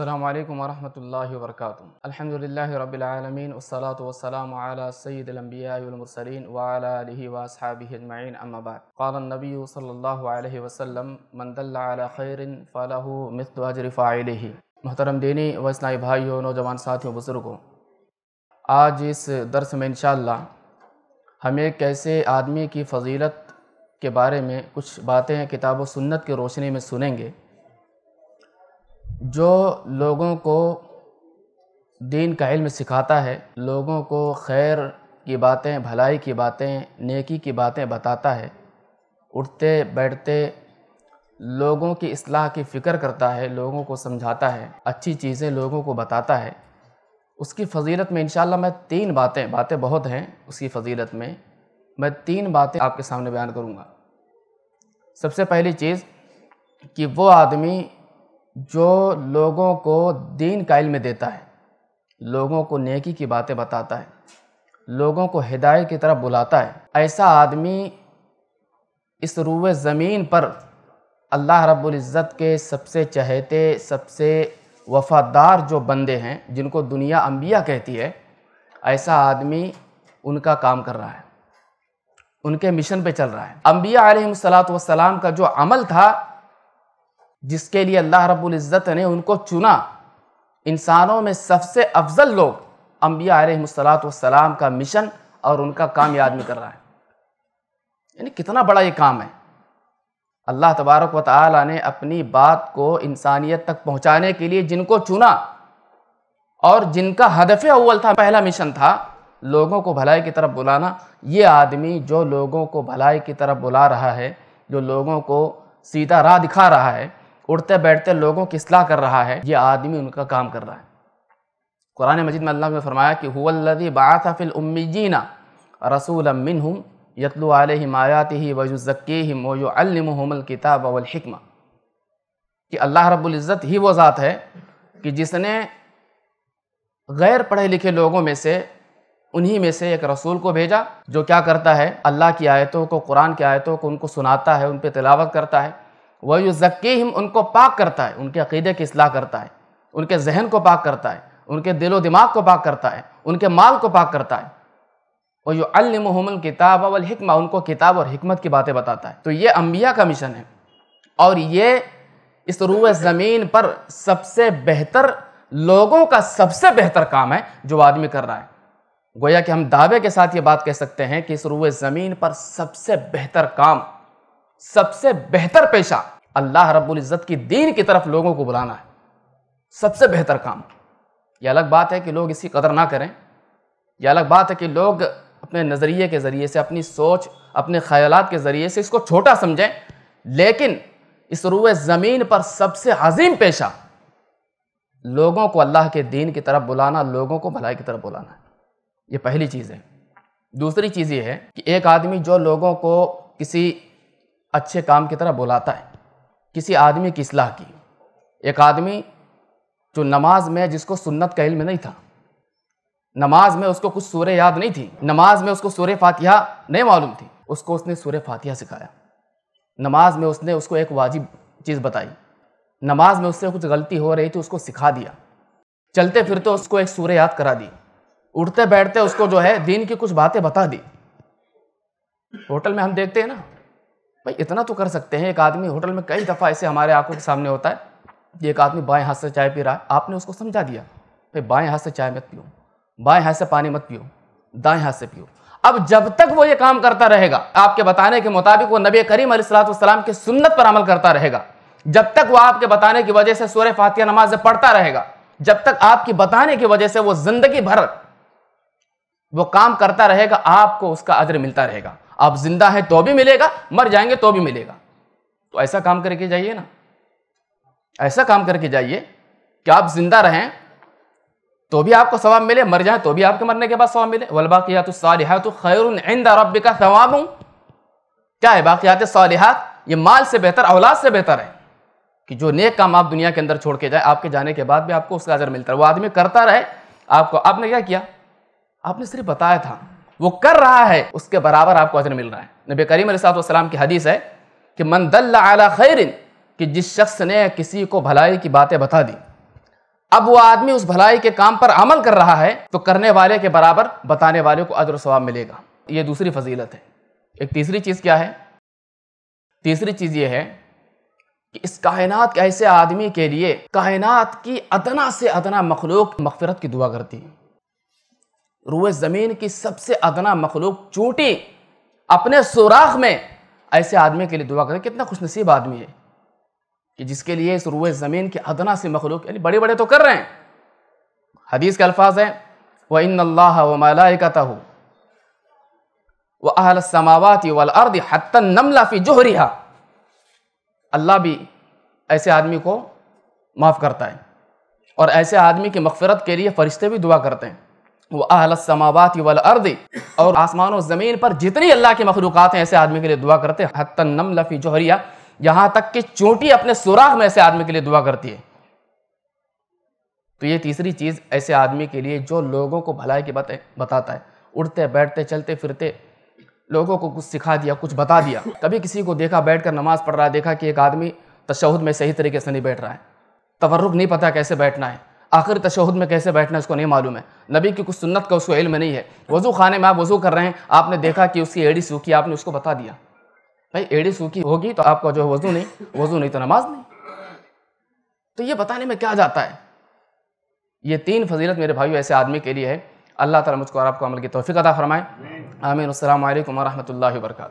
अल्लाम वरहमल वर्क अलहमदिल्ला रबालमीन वसलात वसलाम सईदम्बियामसरीन वाली वसाबीजमाइन अम्माबाद क़ालनबी सल्ला वसम मंदल खैरिन फ़लाह मिसवाजरफ़ाल महतरम दीनी व इसनाई भाइयों नौजवान साथियों बुज़ुर्गों आज इस दरस में इन हम एक ऐसे आदमी की फ़जीलत के बारे में कुछ बातें किताब व सुन्नत की रोशनी में सुनेंगे जो लोगों को दीन का इल्म सिखाता है लोगों को खैर की बातें भलाई की बातें नेकी की बातें बताता है उठते बैठते लोगों की असलाह की फ़िक्र करता है लोगों को समझाता है अच्छी चीज़ें लोगों को बताता है उसकी फजीलत में इन मैं तीन बातें बातें बहुत हैं उसकी फजीलत में मैं तीन बातें आपके सामने बयान करूँगा सबसे पहली चीज़ कि वो आदमी जो लोगों को दीन का इल्म देता है लोगों को नेकी की बातें बताता है लोगों को हिदायत की तरफ बुलाता है ऐसा आदमी इस रूए ज़मीन पर अल्लाह रब्बुल इज़्ज़त के सबसे चहेते सबसे वफ़ादार जो बंदे हैं जिनको दुनिया अम्बिया कहती है ऐसा आदमी उनका काम कर रहा है उनके मिशन पे चल रहा है अम्बिया सलात वसलाम का जो अमल था जिसके लिए अल्लाह रब्बुल इज़्ज़त ने उनको चुना इंसानों में सबसे अफजल लोग अम्बिया सलाम का मिशन और उनका काम याद आदमी कर रहा है यानी कितना बड़ा ये काम है अल्लाह तबारक व ताली ने अपनी बात को इंसानियत तक पहुँचाने के लिए जिनको चुना और जिनका हदफ अव्वल था पहला मिशन था लोगों को भलाई की तरफ बुलाना ये आदमी जो लोगों को भलाई की तरफ बुला रहा है जो लोगों को सीधा राह दिखा रहा है उठते बैठते लोगों की असलाह कर रहा है ये आदमी उनका काम कर रहा है कुरान मजिद में अल्लाह ने फरमाया कि हुवल्लदी बाफ़िल उम्मीजीना रसूल मिनहुम यतलु अलैहिम आयातिही वयुज़क्कीहिम वयुअल्लिमुहुमुल किताब वल हिकमा कि अल्लाह रब्बुल इज़्ज़त ही वो ज़ात है कि जिसने गैर पढ़े लिखे लोगों में से उन्हीं में से एक रसूल को भेजा जो क्या करता है अल्लाह की आयतों को कुरान की आयतों को उनको सुनाता है उन पर तिलावत करता है वह ज़क्कीम उनको पाक करता है उनके अकीदे की असलाह करता है उनके जहन को पाक करता है उनके दिलो दिमाग को पाक करता है उनके माल को पाक करता है वह युमल किताब वलहिकमा उनको किताब और हमत की बातें बताता है तो ये अम्बिया का मिशन है और ये इस रूए ज़मीन पर सबसे बेहतर लोगों का सबसे बेहतर काम है जो आदमी कर रहा है गोया कि हम दावे के साथ ये बात कह सकते हैं कि इस रूए ज़मीन पर सबसे बेहतर काम सबसे बेहतर पेशा अल्लाह रब्बुल इज़्ज़त की दीन की तरफ लोगों को बुलाना है सबसे बेहतर काम यह अलग बात है कि लोग इसकी कदर ना करें यह अलग बात है कि लोग अपने नज़रिए के ज़रिए से अपनी सोच अपने ख्याल के ज़रिए से इसको छोटा समझें लेकिन इस रुए ज़मीन पर सबसे अजीम पेशा लोगों को अल्लाह के दीन की तरफ बुलाना लोगों को भलाई की तरफ बुलाना ये पहली चीज़ है दूसरी चीज़ ये है कि एक आदमी जो लोगों को किसी अच्छे काम की तरह बुलाता है किसी आदमी की इसलाह की एक आदमी जो नमाज में जिसको सुन्नत का इल्म नहीं था नमाज में उसको कुछ सूर्य याद नहीं थी नमाज में उसको सूर्य फातिहा नहीं मालूम थी उसको उसने सूर्य फातिहा सिखाया नमाज में उसने उसको एक वाजिब चीज़ बताई नमाज में उससे कुछ गलती हो रही थी उसको सिखा दिया चलते फिरते उसको एक सूर्य याद करा दी उठते बैठते उसको जो है दीन की कुछ बातें बता दी होटल में हम देखते हैं ना भाई इतना तो कर सकते हैं एक आदमी होटल में कई दफ़ा ऐसे हमारे आंखों के सामने होता है एक आदमी बाएं हाथ से चाय पी रहा है आपने उसको समझा दिया भाई बाएं हाथ से चाय मत पियो बाएं हाथ से पानी मत पियो दाएं हाथ से पियो अब जब तक वो ये काम करता रहेगा आपके बताने के मुताबिक वो नबी करीम सलाम की सुन्नत पर अमल करता रहेगा जब तक वो आपके बताने की वजह से सूर्य फातिया नमाज पढ़ता रहेगा जब तक आपकी बताने की वजह से वो जिंदगी भर वो काम करता रहेगा आपको उसका अदर मिलता रहेगा आप जिंदा हैं तो भी मिलेगा मर जाएंगे तो भी मिलेगा तो ऐसा काम करके जाइए ना ऐसा काम करके जाइए कि आप जिंदा रहें तो भी आपको सवाब मिले मर जाए तो भी आपके मरने के बाद सवाब मिले वलबाकियात सालिहात खैर इंद रब का सवाब क्या है बाकियात सालिहात ये माल से बेहतर औलाद से बेहतर है कि जो नेक काम आप दुनिया के अंदर छोड़ के जाए आपके जाने के बाद भी आपको उसका अजर मिलता है वो आदमी करता रहे आपको आपने क्या किया आपने सिर्फ बताया था वो कर रहा है उसके बराबर आपको अजर मिल रहा है नबी करीम सलाम की हदीस है कि मंदल खैरिन कि जिस शख्स ने किसी को भलाई की बातें बता दी अब वो आदमी उस भलाई के काम पर अमल कर रहा है तो करने वाले के बराबर बताने वाले को अजर स्वाब मिलेगा ये दूसरी फजीलत है एक तीसरी चीज़ क्या है तीसरी चीज़ ये है कि इस कायनात के ऐसे आदमी के लिए कायनात की अदना से अदना मखलूक मकफरत की दुआ करती है रुए ज़मीन की सबसे अदना मखलूक चूटी अपने सुराख में ऐसे आदमी के लिए दुआ करें कितना खुश नसीब आदमी है कि जिसके लिए इस रुए ज़मीन के अदना से मखलूक यानी बड़े बड़े तो कर रहे हैं हदीस के अल्फाज हैं व इन अल्लाह व मलाइकता हो व अहल समावत वल अर्द हत नमला फ़ी अल्लाह भी ऐसे आदमी को माफ़ करता है और ऐसे आदमी की मगफरत के लिए फ़रिश्ते भी दुआ करते हैं वह अहल समावत वल अर्द और आसमान और ज़मीन पर जितनी अल्लाह की मखलूक़ हैं ऐसे आदमी के लिए दुआ करते हैं हतन नम लफ़ी जोहरिया यहाँ तक कि चोटी अपने सुराख में ऐसे आदमी के लिए दुआ करती है तो ये तीसरी चीज़ ऐसे आदमी के लिए जो लोगों को भलाई की बातें बताता है उड़ते बैठते चलते फिरते लोगों को कुछ सिखा दिया कुछ बता दिया कभी किसी को देखा बैठ कर नमाज़ पढ़ रहा है देखा कि एक आदमी तशहद में सही तरीके से नहीं बैठ रहा है तवरुक नहीं पता कैसे बैठना है आखिर तशहद में कैसे बैठना है उसको नहीं मालूम है नबी की कुछ सुन्नत का उसको इल्म नहीं है वज़ू खाने में आप वज़ू कर रहे हैं आपने देखा कि उसकी एड़ी सूखी आपने उसको बता दिया भाई एड़ी सूखी होगी तो आपका जो है वज़ू नहीं वज़ू नहीं तो नमाज नहीं तो ये बताने में क्या जाता है ये तीन फजीलत मेरे भाई ऐसे आदमी के लिए है अल्लाह ताला मुझको और आपको अमल की तोफ़ी अदा फरमाए आमीन असल वरहमल वर्का